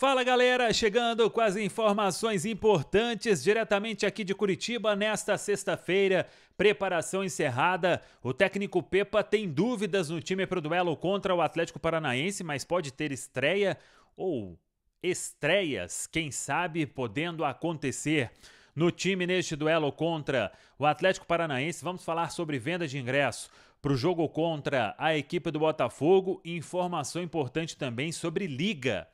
Fala galera, chegando com as informações importantes diretamente aqui de Curitiba nesta sexta-feira. Preparação encerrada. O técnico Pepa tem dúvidas no time para o duelo contra o Atlético Paranaense, mas pode ter estreia ou estreias, quem sabe, podendo acontecer no time neste duelo contra o Atlético Paranaense. Vamos falar sobre venda de ingresso para o jogo contra a equipe do Botafogo informação importante também sobre liga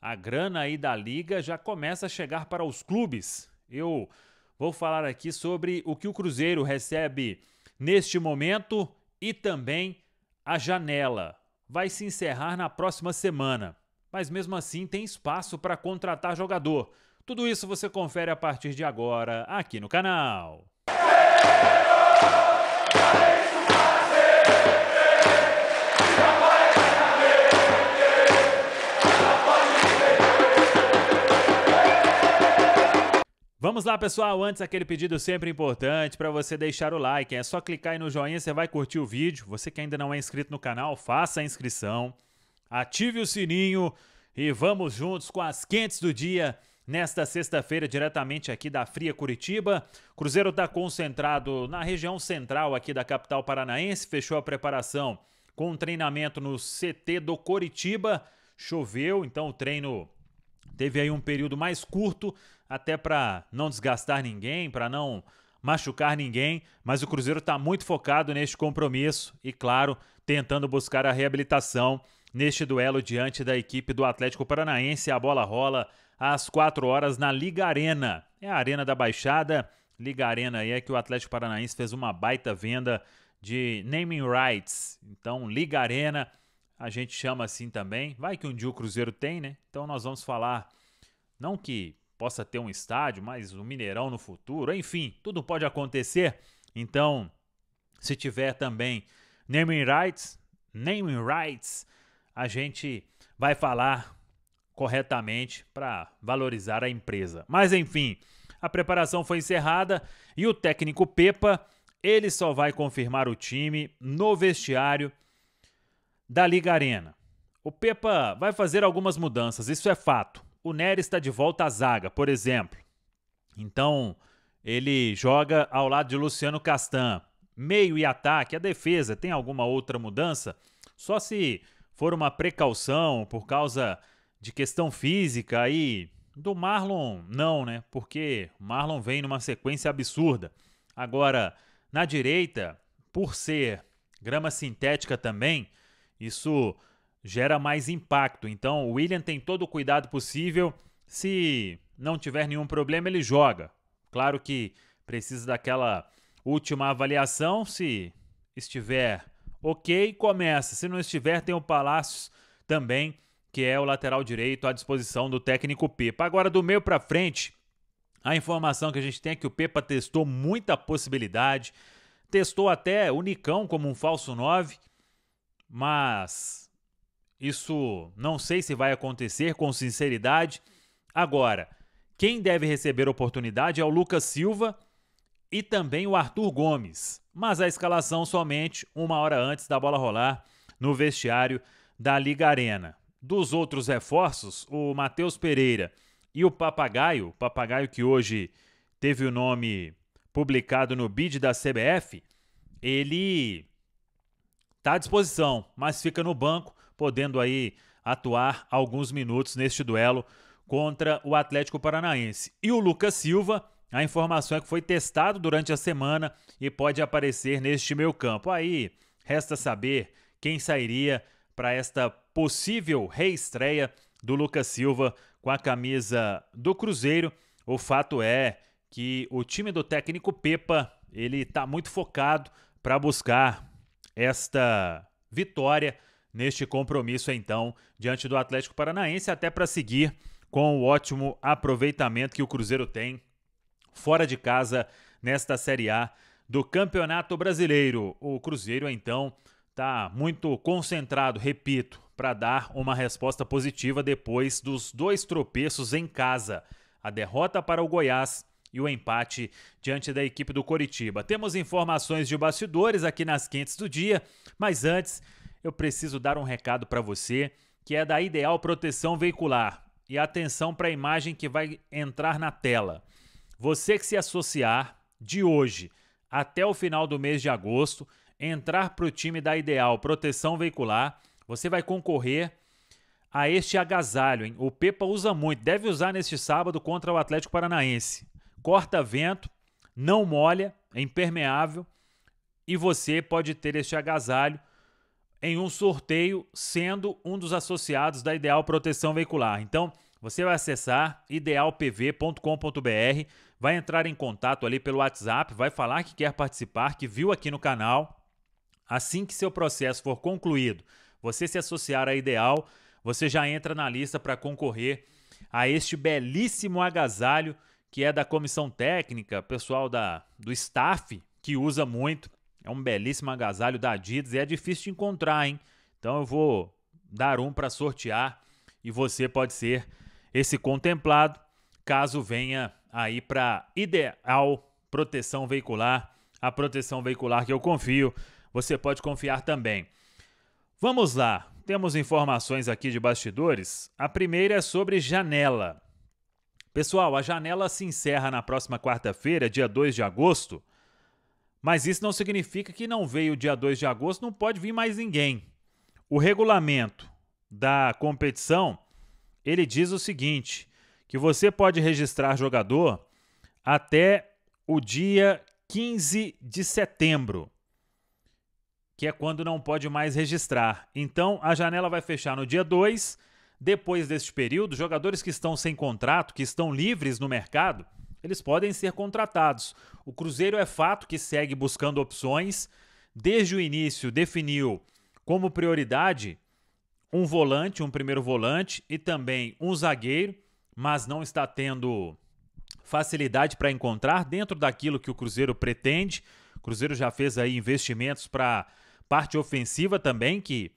a grana aí da liga já começa a chegar para os clubes. Eu vou falar aqui sobre o que o Cruzeiro recebe neste momento e também a janela. Vai se encerrar na próxima semana, mas mesmo assim tem espaço para contratar jogador. Tudo isso você confere a partir de agora aqui no canal. Vamos lá, pessoal. Antes, aquele pedido sempre importante para você deixar o like. É só clicar aí no joinha, você vai curtir o vídeo. Você que ainda não é inscrito no canal, faça a inscrição, ative o sininho e vamos juntos com as quentes do dia. Nesta sexta-feira, diretamente aqui da Fria Curitiba, Cruzeiro está concentrado na região central aqui da capital paranaense, fechou a preparação com um treinamento no CT do Curitiba. Choveu, então o treino Teve aí um período mais curto, até para não desgastar ninguém, para não machucar ninguém, mas o Cruzeiro está muito focado neste compromisso e, claro, tentando buscar a reabilitação neste duelo diante da equipe do Atlético Paranaense. A bola rola às 4 horas na Liga Arena. É a Arena da Baixada. Liga Arena aí é que o Atlético Paranaense fez uma baita venda de naming rights. Então, Liga Arena a gente chama assim também. Vai que um dia o Cruzeiro tem, né? Então nós vamos falar, não que possa ter um estádio, mas um Mineirão no futuro, enfim, tudo pode acontecer. Então, se tiver também naming rights, naming rights, a gente vai falar corretamente para valorizar a empresa. Mas enfim, a preparação foi encerrada e o técnico Pepa, ele só vai confirmar o time no vestiário da Liga Arena. O Pepa vai fazer algumas mudanças, isso é fato. O Nery está de volta à zaga, por exemplo. Então, ele joga ao lado de Luciano Castan. Meio e ataque, a defesa tem alguma outra mudança? Só se for uma precaução por causa de questão física aí do Marlon, não, né? Porque o Marlon vem numa sequência absurda. Agora, na direita, por ser grama sintética também, isso gera mais impacto. Então, o William tem todo o cuidado possível. Se não tiver nenhum problema, ele joga. Claro que precisa daquela última avaliação. Se estiver ok, começa. Se não estiver, tem o Palácios também, que é o lateral direito à disposição do técnico Pepa. Agora, do meio para frente, a informação que a gente tem é que o Pepa testou muita possibilidade. Testou até o Nicão como um falso 9 mas isso não sei se vai acontecer com sinceridade. Agora, quem deve receber oportunidade é o Lucas Silva e também o Arthur Gomes, mas a escalação somente uma hora antes da bola rolar no vestiário da Liga Arena. Dos outros reforços, o Matheus Pereira e o Papagaio, Papagaio que hoje teve o nome publicado no bid da CBF, ele está à disposição, mas fica no banco, podendo aí atuar alguns minutos neste duelo contra o Atlético Paranaense. E o Lucas Silva, a informação é que foi testado durante a semana e pode aparecer neste meio campo. Aí resta saber quem sairia para esta possível reestreia do Lucas Silva com a camisa do Cruzeiro. O fato é que o time do técnico Pepa, ele está muito focado para buscar esta vitória neste compromisso, então, diante do Atlético Paranaense, até para seguir com o ótimo aproveitamento que o Cruzeiro tem fora de casa nesta Série A do Campeonato Brasileiro. O Cruzeiro, então, está muito concentrado, repito, para dar uma resposta positiva depois dos dois tropeços em casa: a derrota para o Goiás e o empate diante da equipe do Coritiba. Temos informações de bastidores aqui nas quentes do dia, mas antes eu preciso dar um recado para você que é da Ideal Proteção Veicular. E atenção para a imagem que vai entrar na tela. Você que se associar de hoje até o final do mês de agosto, entrar para o time da Ideal Proteção Veicular, você vai concorrer a este agasalho. Hein? O Pepa usa muito, deve usar neste sábado contra o Atlético Paranaense corta vento, não molha, é impermeável e você pode ter este agasalho em um sorteio sendo um dos associados da Ideal Proteção Veicular. Então, você vai acessar idealpv.com.br, vai entrar em contato ali pelo WhatsApp, vai falar que quer participar, que viu aqui no canal. Assim que seu processo for concluído, você se associar à Ideal, você já entra na lista para concorrer a este belíssimo agasalho que é da comissão técnica, pessoal da, do staff, que usa muito. É um belíssimo agasalho da Adidas e é difícil de encontrar, hein? Então eu vou dar um para sortear e você pode ser esse contemplado, caso venha aí para Ideal Proteção Veicular, a proteção veicular que eu confio, você pode confiar também. Vamos lá, temos informações aqui de bastidores. A primeira é sobre janela. Pessoal, a janela se encerra na próxima quarta-feira, dia 2 de agosto. Mas isso não significa que não veio dia 2 de agosto, não pode vir mais ninguém. O regulamento da competição, ele diz o seguinte, que você pode registrar jogador até o dia 15 de setembro, que é quando não pode mais registrar. Então, a janela vai fechar no dia 2 depois deste período, jogadores que estão sem contrato, que estão livres no mercado, eles podem ser contratados. O Cruzeiro é fato que segue buscando opções. Desde o início definiu como prioridade um volante, um primeiro volante e também um zagueiro, mas não está tendo facilidade para encontrar dentro daquilo que o Cruzeiro pretende. O Cruzeiro já fez aí investimentos para parte ofensiva também que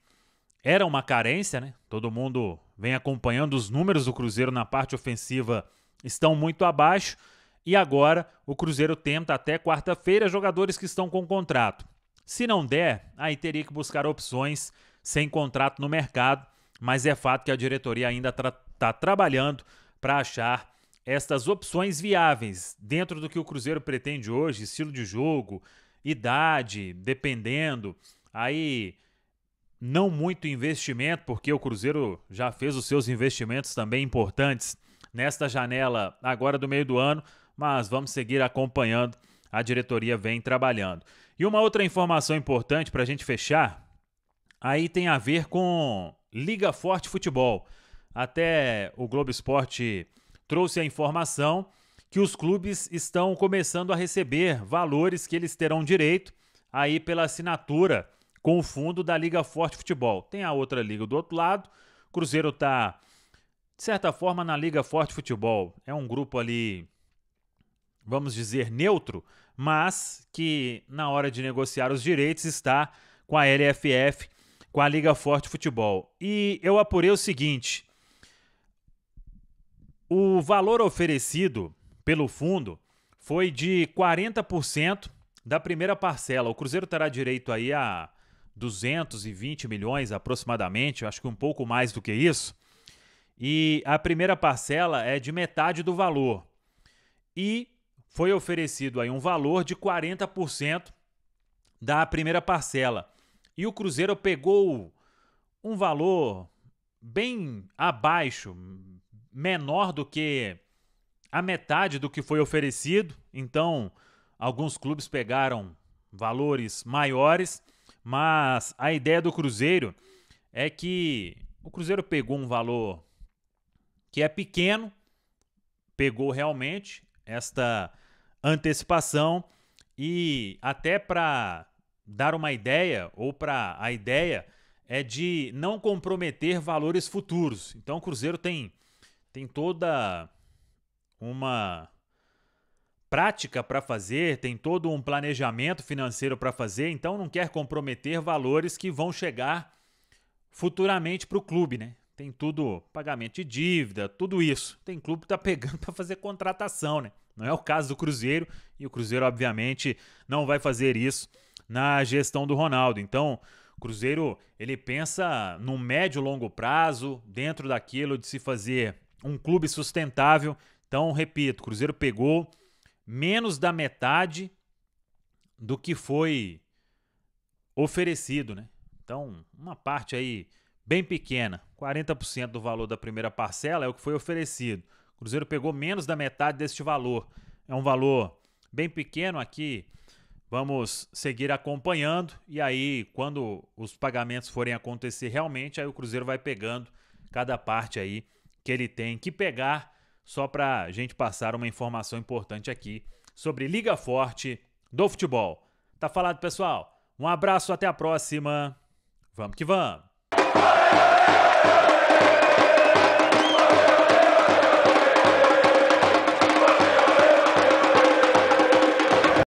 era uma carência, né? Todo mundo vem acompanhando os números do Cruzeiro na parte ofensiva estão muito abaixo e agora o Cruzeiro tenta até quarta-feira jogadores que estão com contrato. Se não der, aí teria que buscar opções sem contrato no mercado, mas é fato que a diretoria ainda está tra tá trabalhando para achar estas opções viáveis dentro do que o Cruzeiro pretende hoje, estilo de jogo, idade, dependendo. Aí não muito investimento, porque o Cruzeiro já fez os seus investimentos também importantes nesta janela agora do meio do ano, mas vamos seguir acompanhando. A diretoria vem trabalhando. E uma outra informação importante para a gente fechar, aí tem a ver com Liga Forte Futebol. Até o Globo Esporte trouxe a informação que os clubes estão começando a receber valores que eles terão direito aí pela assinatura com o fundo da Liga Forte Futebol. Tem a outra liga do outro lado. Cruzeiro está, de certa forma, na Liga Forte Futebol. É um grupo ali, vamos dizer, neutro, mas que na hora de negociar os direitos está com a LFF, com a Liga Forte Futebol. E eu apurei o seguinte: o valor oferecido pelo fundo foi de 40% da primeira parcela. O Cruzeiro terá direito aí a 220 milhões aproximadamente, acho que um pouco mais do que isso. E a primeira parcela é de metade do valor. E foi oferecido aí um valor de 40% da primeira parcela. E o Cruzeiro pegou um valor bem abaixo, menor do que a metade do que foi oferecido. Então, alguns clubes pegaram valores maiores mas a ideia do Cruzeiro é que o Cruzeiro pegou um valor que é pequeno, pegou realmente esta antecipação e até para dar uma ideia ou para a ideia é de não comprometer valores futuros. Então o Cruzeiro tem tem toda uma prática para fazer, tem todo um planejamento financeiro para fazer, então não quer comprometer valores que vão chegar futuramente para o clube, né? Tem tudo, pagamento de dívida, tudo isso. Tem clube que está pegando para fazer contratação, né? Não é o caso do Cruzeiro e o Cruzeiro obviamente não vai fazer isso na gestão do Ronaldo. Então, o Cruzeiro, ele pensa no médio longo prazo, dentro daquilo de se fazer um clube sustentável. Então, repito, o Cruzeiro pegou menos da metade do que foi oferecido, né? Então, uma parte aí bem pequena, 40% do valor da primeira parcela é o que foi oferecido. O Cruzeiro pegou menos da metade deste valor. É um valor bem pequeno aqui. Vamos seguir acompanhando e aí quando os pagamentos forem acontecer realmente, aí o Cruzeiro vai pegando cada parte aí que ele tem que pegar só para a gente passar uma informação importante aqui sobre Liga Forte do futebol. Tá falado, pessoal? Um abraço, até a próxima. Vamos que vamos!